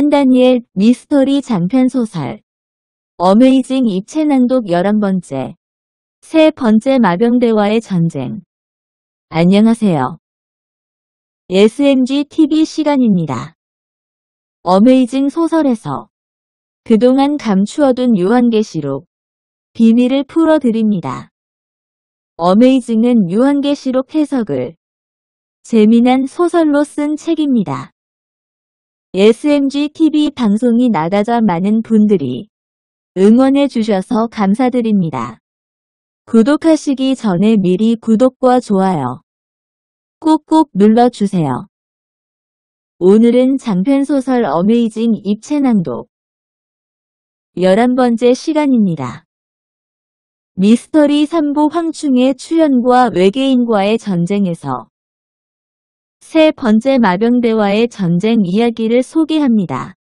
한다니엘 미스터리 장편소설 어메이징 입체 난독 11번째 세 번째 마병대와의 전쟁 안녕하세요. SMG TV 시간입니다. 어메이징 소설에서 그동안 감추어둔 유한계시록 비밀을 풀어드립니다. 어메이징은 유한계시록 해석을 재미난 소설로 쓴 책입니다. SMG TV 방송이 나가자 많은 분들이 응원해 주셔서 감사드립니다. 구독하시기 전에 미리 구독과 좋아요 꾹꾹 눌러주세요. 오늘은 장편소설 어메이징 입체낭독 11번째 시간입니다. 미스터리 3부 황충의 출연과 외계인과의 전쟁에서 세 번째 마병대와의 전쟁 이야기를 소개합니다.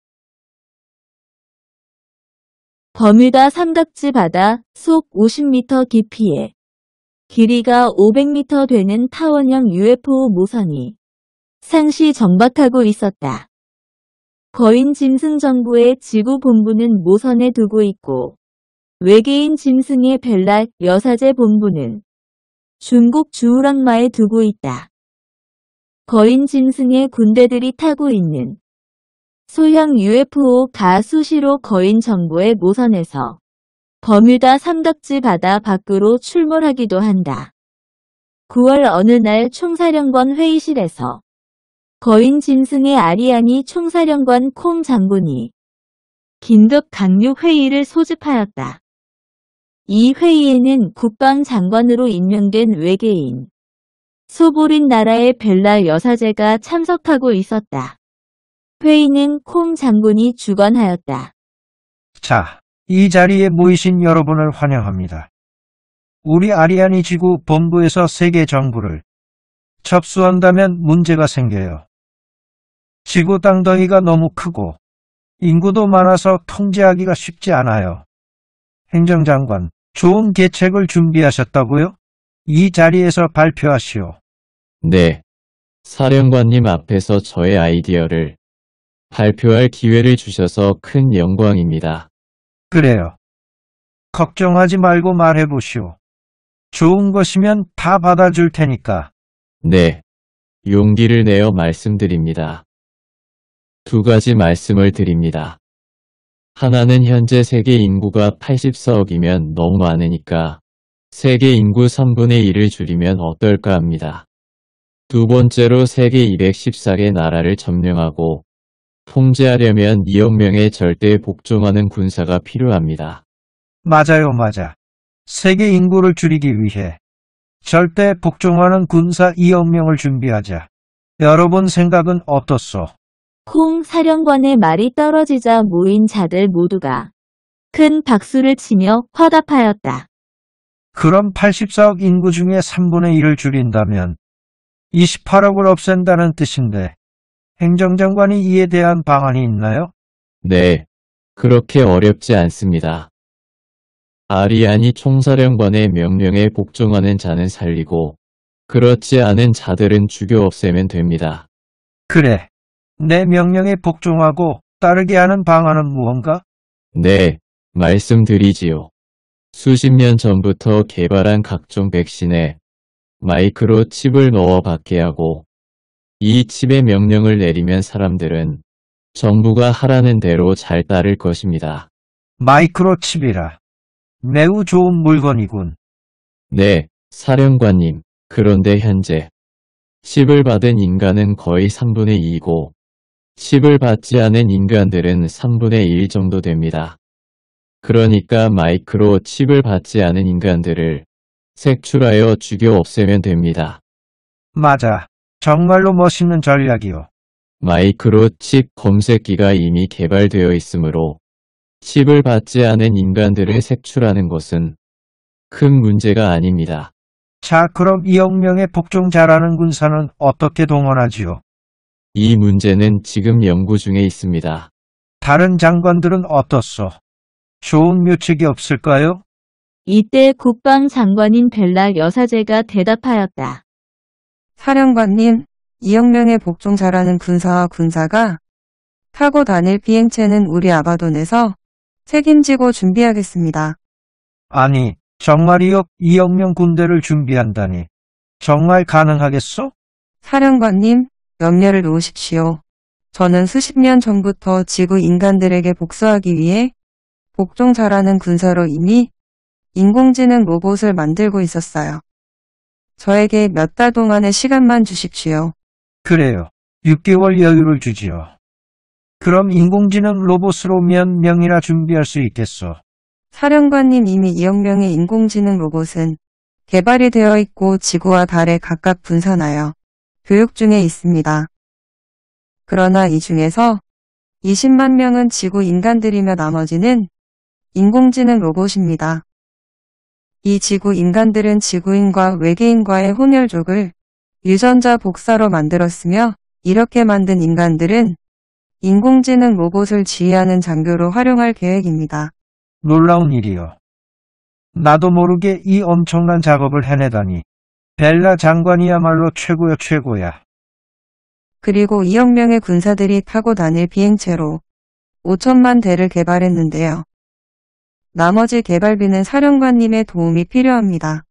버뮤다 삼각지 바다 속 50m 깊이에 길이가 500m 되는 타원형 UFO 모선이 상시 정박하고 있었다. 거인 짐승 정부의 지구 본부는 모선에 두고 있고 외계인 짐승의 벨락 여사제 본부는 중국 주우랑마에 두고 있다. 거인 짐승의 군대들이 타고 있는 소형 UFO가 수시로 거인 정부의 모선에서 버뮤다 삼각지 바다 밖으로 출몰하기도 한다. 9월 어느 날 총사령관 회의실에서 거인 짐승의 아리안이 총사령관 콩 장군이 긴급 강력 회의를 소집하였다. 이 회의에는 국방장관으로 임명된 외계인 소보린 나라의 벨라 여사제가 참석하고 있었다. 회의는 콩 장군이 주관하였다. 자, 이 자리에 모이신 여러분을 환영합니다. 우리 아리안이 지구 본부에서 세계 정부를 접수한다면 문제가 생겨요. 지구 땅덩이가 너무 크고 인구도 많아서 통제하기가 쉽지 않아요. 행정장관, 좋은 계책을 준비하셨다고요? 이 자리에서 발표하시오. 네. 사령관님 앞에서 저의 아이디어를 발표할 기회를 주셔서 큰 영광입니다. 그래요. 걱정하지 말고 말해보시오. 좋은 것이면 다 받아줄 테니까. 네. 용기를 내어 말씀드립니다. 두 가지 말씀을 드립니다. 하나는 현재 세계 인구가 84억이면 너무 많으니까 세계 인구 3분의 1을 줄이면 어떨까 합니다. 두 번째로 세계 214개 나라를 점령하고 통제하려면 2억 명의 절대 복종하는 군사가 필요합니다. 맞아요, 맞아. 세계 인구를 줄이기 위해 절대 복종하는 군사 2억 명을 준비하자. 여러분 생각은 어떻소? 콩 사령관의 말이 떨어지자 모인 자들 모두가 큰 박수를 치며 화답하였다. 그럼 84억 인구 중에 3분의 1을 줄인다면 28억을 없앤다는 뜻인데 행정장관이 이에 대한 방안이 있나요? 네, 그렇게 어렵지 않습니다. 아리안이 총사령관의 명령에 복종하는 자는 살리고 그렇지 않은 자들은 죽여 없애면 됩니다. 그래, 내 명령에 복종하고 따르게 하는 방안은 무언가? 네, 말씀드리지요. 수십 년 전부터 개발한 각종 백신에 마이크로 칩을 넣어 받게 하고 이칩의 명령을 내리면 사람들은 정부가 하라는 대로 잘 따를 것입니다. 마이크로 칩이라. 매우 좋은 물건이군. 네, 사령관님. 그런데 현재 칩을 받은 인간은 거의 3분의 2이고 칩을 받지 않은 인간들은 3분의 1 정도 됩니다. 그러니까 마이크로 칩을 받지 않은 인간들을 색출하여 죽여 없애면 됩니다. 맞아. 정말로 멋있는 전략이요. 마이크로 칩 검색기가 이미 개발되어 있으므로 칩을 받지 않은 인간들을 색출하는 것은 큰 문제가 아닙니다. 자 그럼 2억 명의 복종자라는 군사는 어떻게 동원하지요? 이 문제는 지금 연구 중에 있습니다. 다른 장관들은 어떻소? 좋은 묘책이 없을까요? 이때 국방장관인 벨라 여사제가 대답하였다. 사령관님, 이영명의 복종사라는 군사와 군사가 타고 다닐 비행체는 우리 아바돈에서 책임지고 준비하겠습니다. 아니, 정말이요? 이영명 군대를 준비한다니. 정말 가능하겠소? 사령관님, 염려를 놓으십시오. 저는 수십 년 전부터 지구 인간들에게 복수하기 위해 복종절하는 군사로 이미 인공지능 로봇을 만들고 있었어요. 저에게 몇 달 동안의 시간만 주십시오. 그래요. 6개월 여유를 주지요. 그럼 인공지능 로봇으로 몇 명이나 준비할 수 있겠소? 사령관님 이미 2억 명의 인공지능 로봇은 개발이 되어 있고 지구와 달에 각각 분산하여 교육 중에 있습니다. 그러나 이 중에서 20만 명은 지구 인간들이며 나머지는 인공지능 로봇입니다. 이 지구 인간들은 지구인과 외계인과의 혼혈족을 유전자 복사로 만들었으며 이렇게 만든 인간들은 인공지능 로봇을 지휘하는 장교로 활용할 계획입니다. 놀라운 일이요. 나도 모르게 이 엄청난 작업을 해내다니. 벨라 장관이야말로 최고야 최고야. 그리고 2억 명의 군사들이 타고 다닐 비행체로 5천만 대를 개발했는데요. 나머지 개발비는 사령관님의 도움이 필요합니다.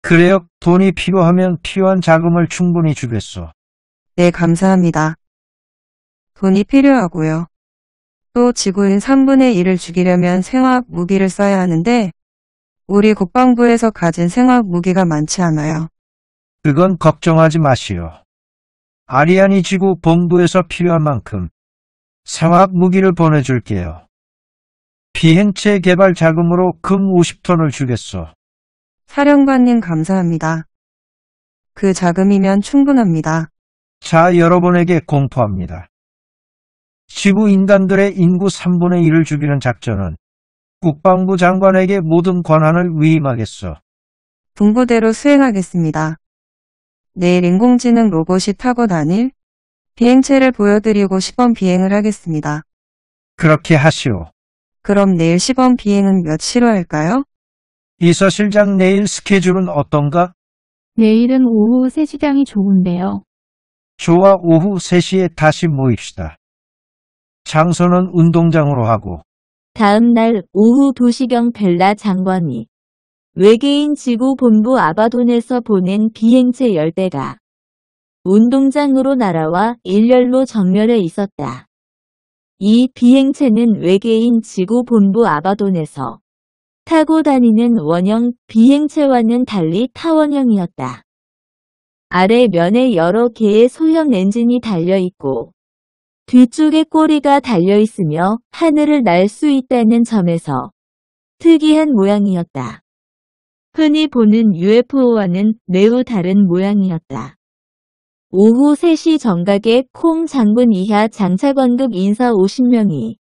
그래요. 돈이 필요하면 필요한 자금을 충분히 주겠소. 네, 감사합니다. 돈이 필요하고요. 또 지구인 3분의 1을 죽이려면 생화학 무기를 써야 하는데 우리 국방부에서 가진 생화학 무기가 많지 않아요. 그건 걱정하지 마시오. 아리안이 지구 본부에서 필요한 만큼 생화학 무기를 보내줄게요. 비행체 개발 자금으로 금 50톤을 주겠소. 사령관님 감사합니다. 그 자금이면 충분합니다. 자, 여러분에게 공포합니다. 지구 인간들의 인구 3분의 1을 죽이는 작전은 국방부 장관에게 모든 권한을 위임하겠소. 분부대로 수행하겠습니다. 내일 인공지능 로봇이 타고 다닐 비행체를 보여드리고 시범 비행을 하겠습니다. 그렇게 하시오. 그럼 내일 시범 비행은 몇 시로 할까요? 이서 실장 내일 스케줄은 어떤가? 내일은 오후 3시장이 좋은데요. 좋아 오후 3시에 다시 모입시다. 장소는 운동장으로 하고 다음 날 오후 도시경 벨라 장관이 외계인 지구본부 아바돈에서 보낸 비행체 열대가 운동장으로 날아와 일렬로 정렬해 있었다. 이 비행체는 외계인 지구 본부 아바돈에서 타고 다니는 원형 비행체와는 달리 타원형이었다. 아래 면에 여러 개의 소형 엔진이 달려있고 뒤쪽에 꼬리가 달려있으며 하늘을 날 수 있다는 점에서 특이한 모양이었다. 흔히 보는 UFO와는 매우 다른 모양이었다. 오후 3시 정각에 콩 장군 이하 장차관급 인사 50명이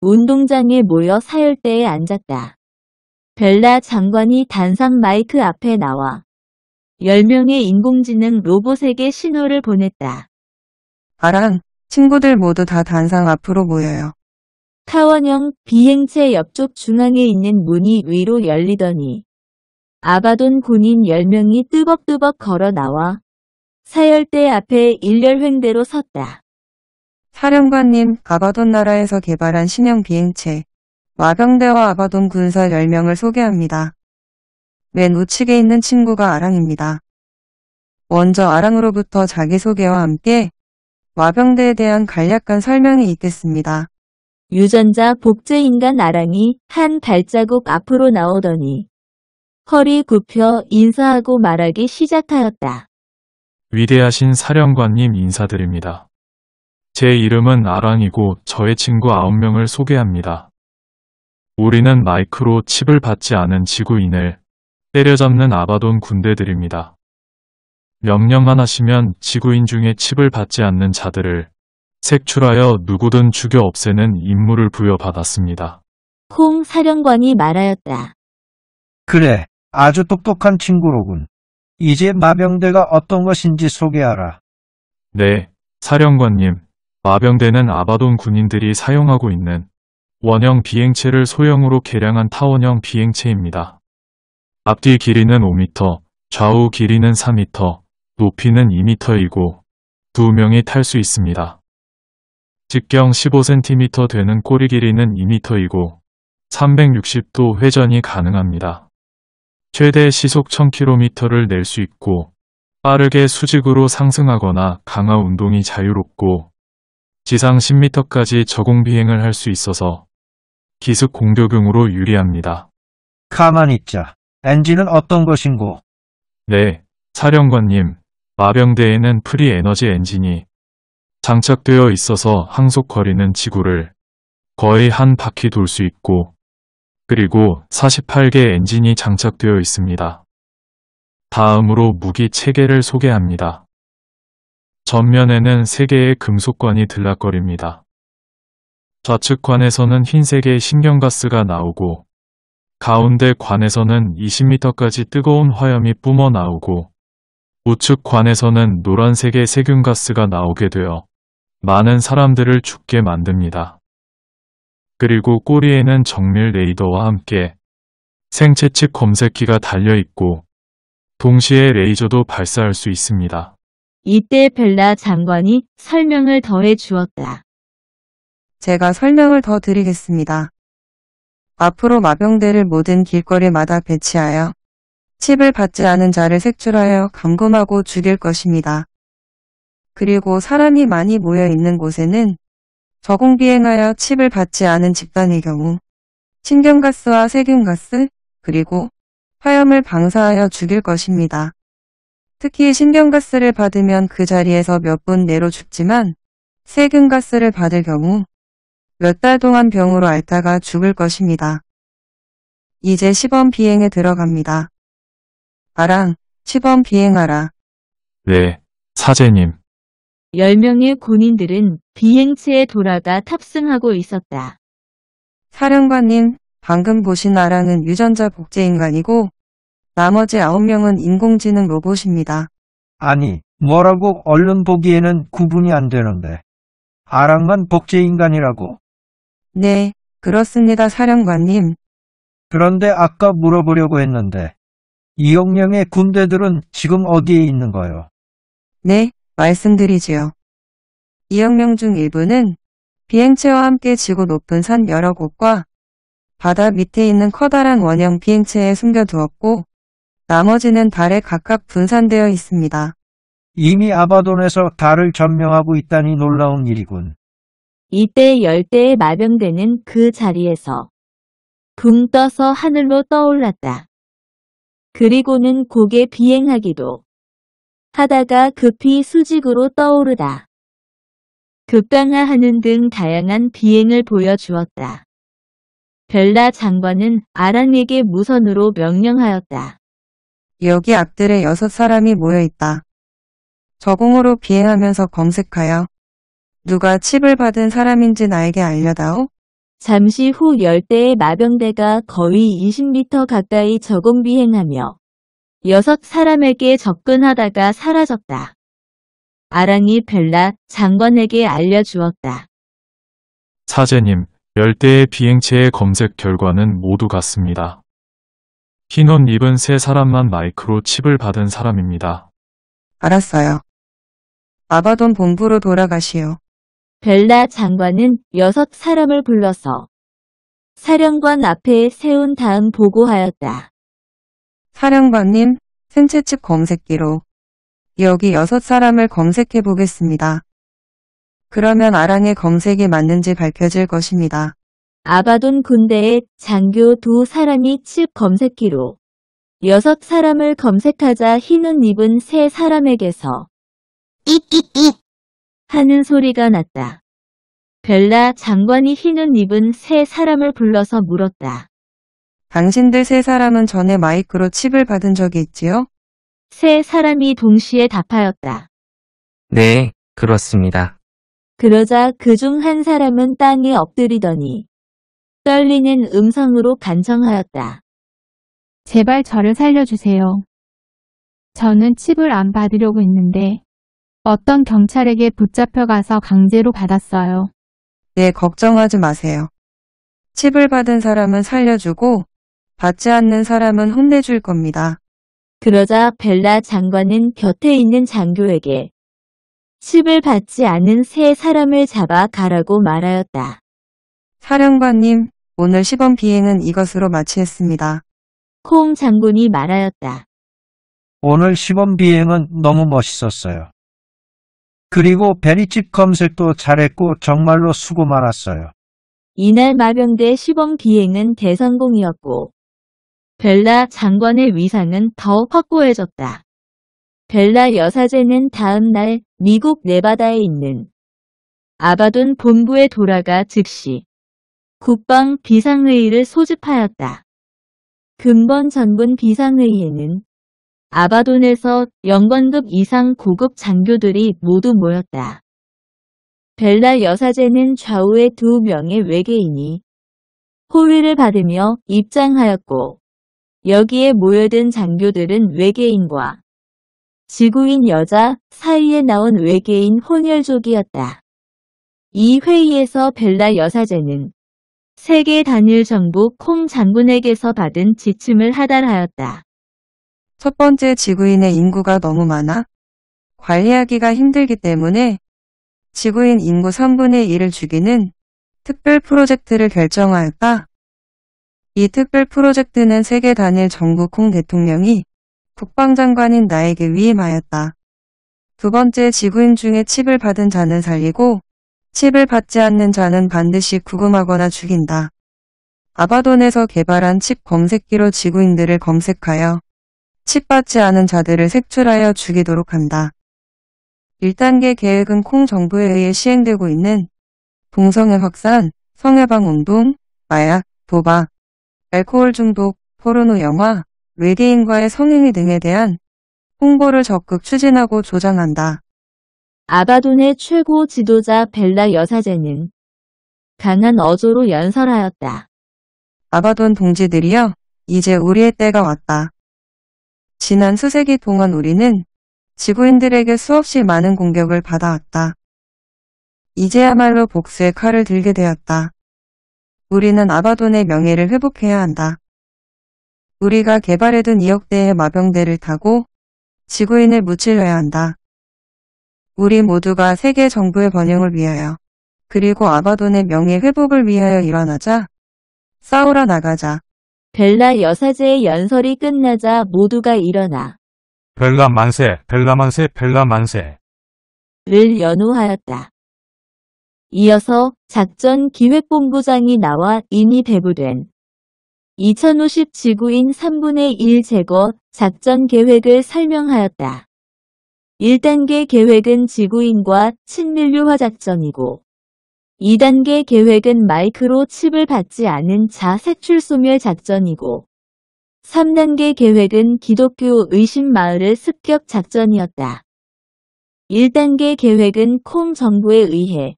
운동장에 모여 사열대에 앉았다. 벨라 장관이 단상 마이크 앞에 나와 10명의 인공지능 로봇에게 신호를 보냈다. 아랑, 친구들 모두 다 단상 앞으로 모여요. 타원형 비행체 옆쪽 중앙에 있는 문이 위로 열리더니 아바돈 군인 10명이 뜨벅뜨벅 걸어 나와 사열대 앞에 일렬횡대로 섰다. 사령관님, 아바돈 나라에서 개발한 신형 비행체 와병대와 아바돈 군사 10명을 소개합니다. 맨 우측에 있는 친구가 아랑입니다. 먼저 아랑으로부터 자기소개와 함께 와병대에 대한 간략한 설명이 있겠습니다. 유전자 복제인간 아랑이 한 발자국 앞으로 나오더니 허리 굽혀 인사하고 말하기 시작하였다. 위대하신 사령관님 인사드립니다. 제 이름은 아랑이고 저의 친구 9명을 소개합니다. 우리는 마이크로 칩을 받지 않은 지구인을 때려잡는 아바돈 군대들입니다. 명령만 하시면 지구인 중에 칩을 받지 않는 자들을 색출하여 누구든 죽여 없애는 임무를 부여받았습니다. 홍 사령관이 말하였다. 그래, 아주 똑똑한 친구로군. 이제 마병대가 어떤 것인지 소개하라. 네, 사령관님. 마병대는 아바돈 군인들이 사용하고 있는 원형 비행체를 소형으로 개량한 타원형 비행체입니다. 앞뒤 길이는 5m, 좌우 길이는 3m, 높이는 2m이고 두 명이 탈 수 있습니다. 직경 15cm 되는 꼬리 길이는 2m이고 360도 회전이 가능합니다. 최대 시속 1000km를 낼 수 있고 빠르게 수직으로 상승하거나 강화 운동이 자유롭고 지상 10m까지 저공 비행을 할 수 있어서 기습 공격용으로 유리합니다. 가만 있자. 엔진은 어떤 것인고? 네, 사령관님. 마병대에는 프리 에너지 엔진이 장착되어 있어서 항속 거리는 지구를 거의 한 바퀴 돌 수 있고 그리고 48개 엔진이 장착되어 있습니다. 다음으로 무기 체계를 소개합니다. 전면에는 3개의 금속관이 들락거립니다. 좌측관에서는 흰색의 신경가스가 나오고 가운데 관에서는 20m까지 뜨거운 화염이 뿜어 나오고 우측 관에서는 노란색의 세균가스가 나오게 되어 많은 사람들을 죽게 만듭니다. 그리고 꼬리에는 정밀 레이더와 함께 생체 측 검색기가 달려있고 동시에 레이저도 발사할 수 있습니다. 이때 벨라 장관이 설명을 더해 주었다. 제가 설명을 더 드리겠습니다. 앞으로 마병대를 모든 길거리마다 배치하여 칩을 받지 않은 자를 색출하여 감금하고 죽일 것입니다. 그리고 사람이 많이 모여 있는 곳에는 저공비행하여 칩을 받지 않은 집단의 경우 신경가스와 세균가스 그리고 화염을 방사하여 죽일 것입니다. 특히 신경가스를 받으면 그 자리에서 몇 분 내로 죽지만 세균가스를 받을 경우 몇 달 동안 병으로 앓다가 죽을 것입니다. 이제 시범 비행에 들어갑니다. 아랑, 시범 비행하라. 네, 사제님. 10명의 군인들은 비행체에 돌아가 탑승하고 있었다. 사령관님, 방금 보신 아랑은 유전자 복제인간이고 나머지 9명은 인공지능 로봇입니다. 아니, 뭐라고 얼른 보기에는 구분이 안 되는데. 아랑만 복제인간이라고. 네, 그렇습니다 사령관님. 그런데 아까 물어보려고 했는데 이억령의 군대들은 지금 어디에 있는 거요? 네, 말씀드리지요. 2억 명 중 일부는 비행체와 함께 지구 높은 산 여러 곳과 바다 밑에 있는 커다란 원형 비행체에 숨겨두었고 나머지는 달에 각각 분산되어 있습니다. 이미 아바돈에서 달을 점령하고 있다니 놀라운 일이군. 이때 열대에 마병되는 그 자리에서 붕 떠서 하늘로 떠올랐다. 그리고는 곡에 비행하기도 하다가 급히 수직으로 떠오르다. 급강하하는 등 다양한 비행을 보여주었다. 별나 장관은 아란에게 무선으로 명령하였다. 여기 앞들에 여섯 사람이 모여있다. 저공으로 비행하면서 검색하여 누가 칩을 받은 사람인지 나에게 알려다오? 잠시 후 열대의 마병대가 거의 20m 가까이 저공 비행하며 여섯 사람에게 접근하다가 사라졌다. 아랑이 벨라 장관에게 알려주었다. 사제님, 열대의 비행체의 검색 결과는 모두 같습니다. 흰옷 입은 세 사람만 마이크로 칩을 받은 사람입니다. 알았어요. 아바돈 본부로 돌아가시오. 벨라 장관은 여섯 사람을 불러서 사령관 앞에 세운 다음 보고하였다. 사령관님, 생체 측 검색기로 여기 여섯 사람을 검색해 보겠습니다. 그러면 아랑의 검색이 맞는지 밝혀질 것입니다. 아바돈 군대의 장교 두 사람이 측 검색기로 여섯 사람을 검색하자 흰옷 입은 세 사람에게서 잇잇잇 하는 소리가 났다. 벨라 장관이 흰옷 입은 세 사람을 불러서 물었다. 당신들 세 사람은 전에 마이크로 칩을 받은 적이 있지요? 세 사람이 동시에 답하였다. 네, 그렇습니다. 그러자 그 중 한 사람은 땅에 엎드리더니 떨리는 음성으로 간청하였다. 제발 저를 살려주세요. 저는 칩을 안 받으려고 했는데 어떤 경찰에게 붙잡혀가서 강제로 받았어요. 네, 걱정하지 마세요. 칩을 받은 사람은 살려주고 받지 않는 사람은 혼내줄 겁니다. 그러자 벨라 장관은 곁에 있는 장교에게 칩을 받지 않은 세 사람을 잡아 가라고 말하였다. 사령관님, 오늘 시범 비행은 이것으로 마치겠습니다. 콩 장군이 말하였다. 오늘 시범 비행은 너무 멋있었어요. 그리고 베리칩 검색도 잘했고 정말로 수고 많았어요. 이날 마병대 시범 비행은 대성공이었고 벨라 장관의 위상은 더욱 확고해졌다. 벨라 여사제는 다음 날 미국 네바다에 있는 아바돈 본부에 돌아가 즉시 국방 비상회의를 소집하였다. 근본 전분 비상회의에는 아바돈에서 연관급 이상 고급 장교들이 모두 모였다. 벨라 여사제는 좌우에 두 명의 외계인이 호위를 받으며 입장하였고 여기에 모여든 장교들은 외계인과 지구인 여자 사이에 나온 외계인 혼혈족이었다. 이 회의에서 벨라 여사제는 세계 단일 정부 콩 장군에게서 받은 지침을 하달하였다. 첫 번째 지구인의 인구가 너무 많아 관리하기가 힘들기 때문에 지구인 인구 3분의 1을 죽이는 특별 프로젝트를 결정할까 이 특별 프로젝트는 세계 단일 정부 콩 대통령이 국방장관인 나에게 위임하였다. 두 번째 지구인 중에 칩을 받은 자는 살리고 칩을 받지 않는 자는 반드시 구금하거나 죽인다. 아바돈에서 개발한 칩 검색기로 지구인들을 검색하여 칩 받지 않은 자들을 색출하여 죽이도록 한다. 1단계 계획은 콩 정부에 의해 시행되고 있는 동성애 확산, 성해방 운동, 마약, 도박, 알코올 중독, 포르노 영화, 외계인과의 성행위 등에 대한 홍보를 적극 추진하고 조장한다. 아바돈의 최고 지도자 벨라 여사제는 강한 어조로 연설하였다. 아바돈 동지들이여, 이제 우리의 때가 왔다. 지난 수세기 동안 우리는 지구인들에게 수없이 많은 공격을 받아왔다. 이제야말로 복수의 칼을 들게 되었다. 우리는 아바돈의 명예를 회복해야 한다. 우리가 개발해둔 2억대의 마병대를 타고 지구인을 무찔러야 한다. 우리 모두가 세계 정부의 번영을 위하여 그리고 아바돈의 명예 회복을 위하여 일어나자 싸우러 나가자. 벨라 여사제의 연설이 끝나자 모두가 일어나 벨라 만세, 벨라 만세, 벨라 만세. 를 연호하였다. 이어서 작전기획본부장이 나와 이미 배부된 2050 지구인 3분의 1 제거 작전 계획을 설명하였다. 1단계 계획은 지구인과 친밀류화 작전이고 2단계 계획은 마이크로 칩을 받지 않은 자 색출 소멸 작전이고 3단계 계획은 기독교 의심 마을을 습격 작전이었다. 1단계 계획은 콩 정부에 의해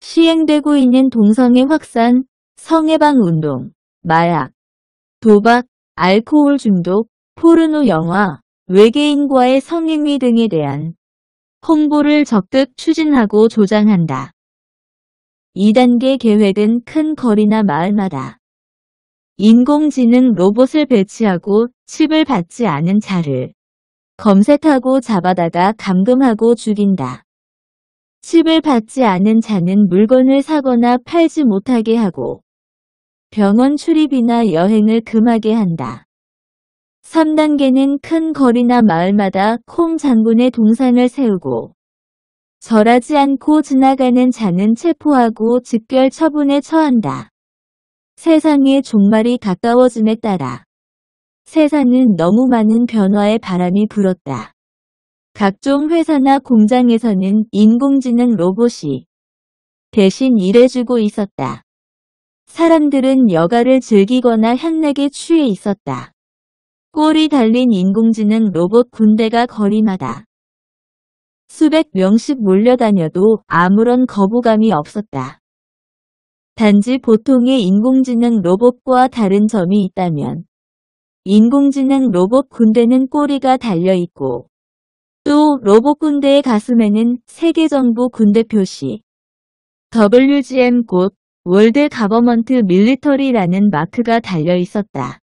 시행되고 있는 동성애 확산, 성해방 운동, 마약, 도박, 알코올 중독, 포르노 영화, 외계인과의 성행위 등에 대한 홍보를 적극 추진하고 조장한다. 2단계 계획은 큰 거리나 마을마다 인공지능 로봇을 배치하고 칩을 받지 않은 자를 검색하고 잡아다가 감금하고 죽인다. 칩을 받지 않은 자는 물건을 사거나 팔지 못하게 하고 병원 출입이나 여행을 금하게 한다. 3단계는 큰 거리나 마을마다 콩 장군의 동산을 세우고 절하지 않고 지나가는 자는 체포하고 즉결 처분에 처한다. 세상의 종말이 가까워짐에 따라 세상은 너무 많은 변화의 바람이 불었다. 각종 회사나 공장에서는 인공지능 로봇이 대신 일해주고 있었다. 사람들은 여가를 즐기거나 향락에 취해 있었다. 꼴이 달린 인공지능 로봇 군대가 거리마다 수백 명씩 몰려다녀도 아무런 거부감이 없었다. 단지 보통의 인공지능 로봇과 다른 점이 있다면 인공지능 로봇 군대는 꼬리가 달려있고 또 로봇 군대의 가슴에는 세계 정부 군대 표시, WGM 곳 월드 가버먼트 밀리터리라는 마크가 달려 있었다.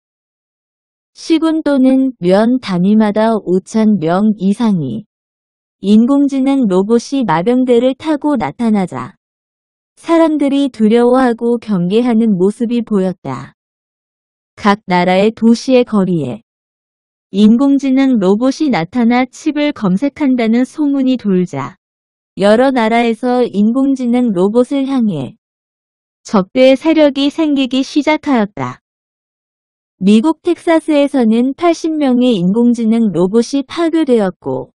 시군 또는 면 단위마다 5,000명 이상이 인공지능 로봇이 마병대를 타고 나타나자 사람들이 두려워하고 경계하는 모습이 보였다. 각 나라의 도시의 거리에 인공지능 로봇이 나타나 칩을 검색한다는 소문이 돌자 여러 나라에서 인공지능 로봇을 향해 적대의 세력이 생기기 시작하였다. 미국 텍사스에서는 80명의 인공지능 로봇이 파괴되었고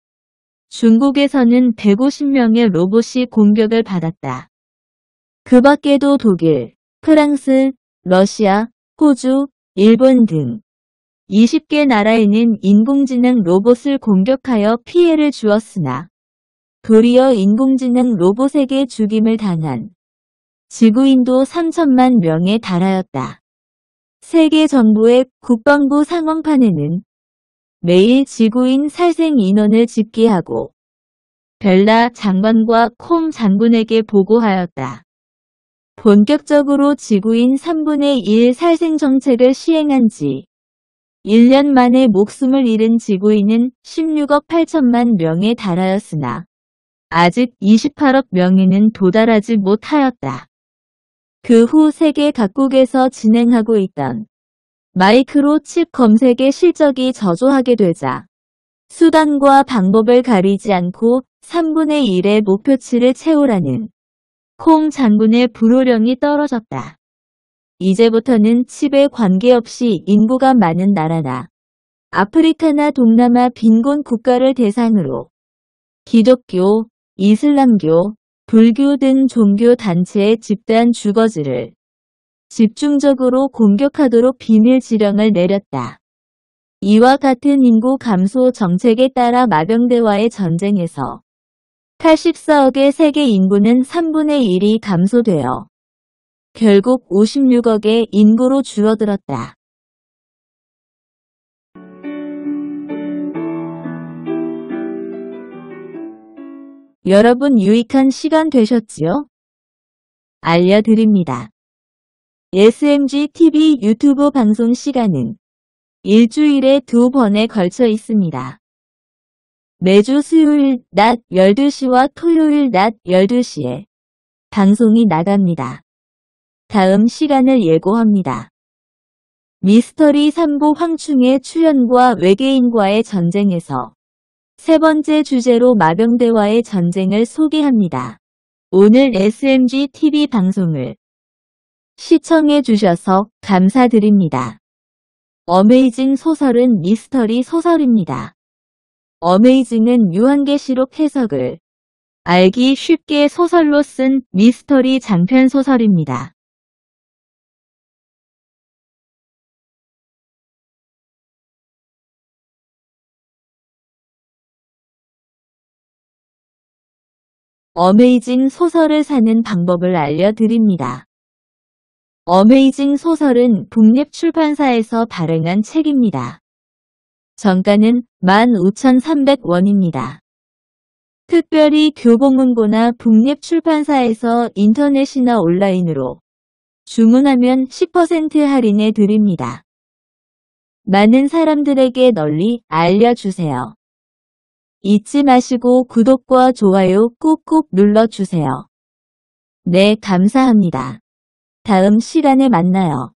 중국에서는 150명의 로봇이 공격을 받았다. 그 밖에도 독일, 프랑스, 러시아, 호주, 일본 등 20개 나라에는 인공지능 로봇을 공격하여 피해를 주었으나 도리어 인공지능 로봇에게 죽임을 당한 지구인도 3천만 명에 달하였다. 세계 정부의 국방부 상황판에는 매일 지구인 살생 인원을 집계하고 별나 장관과 콤 장군에게 보고하였다. 본격적으로 지구인 3분의 1 살생 정책을 시행한 지 1년 만에 목숨을 잃은 지구인은 16억 8천만 명에 달하였으나 아직 28억 명에는 도달하지 못하였다. 그 후 세계 각국에서 진행하고 있던 마이크로 칩 검색의 실적이 저조하게 되자 수단과 방법을 가리지 않고 3분의 1의 목표치를 채우라는 콩 장군의 불호령이 떨어졌다. 이제부터는 칩에 관계없이 인구가 많은 나라나 아프리카나 동남아 빈곤 국가를 대상으로 기독교, 이슬람교, 불교 등 종교 단체의 집단 주거지를 집중적으로 공격하도록 비밀 지령을 내렸다. 이와 같은 인구 감소 정책에 따라 마병대와의 전쟁에서 84억의 세계 인구는 3분의 1이 감소되어 결국 56억의 인구로 줄어들었다. 여러분 유익한 시간 되셨지요? 알려드립니다. SMG TV 유튜브 방송 시간은 일주일에 두 번에 걸쳐 있습니다. 매주 수요일 낮 12시와 토요일 낮 12시에 방송이 나갑니다. 다음 시간을 예고합니다. 미스터리 3부 황충의 출연과 외계인과의 전쟁에서 세 번째 주제로 마병대와의 전쟁을 소개합니다. 오늘 SMG TV 방송을 시청해 주셔서 감사드립니다. 어메이징 소설은 미스터리 소설입니다. 어메이징은 유한계시록 해석을 알기 쉽게 소설로 쓴 미스터리 장편 소설입니다. 어메이징 소설을 사는 방법을 알려드립니다. 어메이징 소설은 북립출판사에서 발행한 책입니다. 정가는 15,300원입니다. 특별히 교보문고나 북립출판사에서 인터넷이나 온라인으로 주문하면 10% 할인해 드립니다. 많은 사람들에게 널리 알려주세요. 잊지 마시고 구독과 좋아요 꾹꾹 눌러주세요. 네, 감사합니다. 다음 시간에 만나요.